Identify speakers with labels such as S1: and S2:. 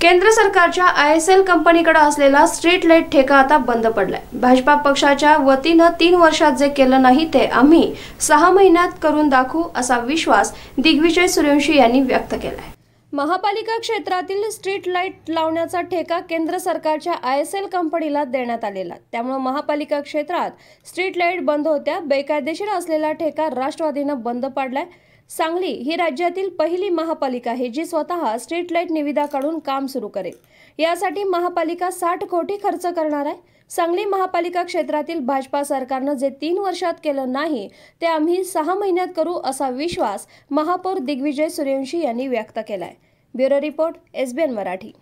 S1: केंद्र सरकारच्या I S L कंपनीकडे असलेला स्ट्रीट लाईट ठेका आता बंद पडलाय भाजपा पक्षाच्या वतीनं तीन वर्षात जे केलं नाही ते आम्ही सहा महिन्यात करून दाखवू असा विश्वास दिग्विजय सूर्यवंशी यांनी व्यक्त केलाय महापालिका क्षेत्रातील स्ट्रीट लाईट लावण्याचा ठेका केंद्र सरकारच्या आय एस एल कंपनीला देण्यात आलेला त्यामुळे महापालिका क्षेत्रात स्ट्रीट लाईट बंद होत्या बेकायदेशीर असलेला ठेका राष्ट्रवादीनं बंद पाडलाय सांगली ही राज्यातील पहिली महापालिका आहे जी स्वतः स्ट्रीट लाईट निविदा काढून काम सुरू करेल यासाठी महापालिका साठ कोटी खर्च करणार आहे सांगली महापालिका क्षेत्रातील भाजपा सरकारनं जे तीन वर्षात केलं नाही ते आम्ही सहा महिन्यात करू असा विश्वास महापौर दिग्विजय सूर्यवंशी यांनी व्यक्त केलाय ब्युरो रिपोर्ट एसबीएन मराठी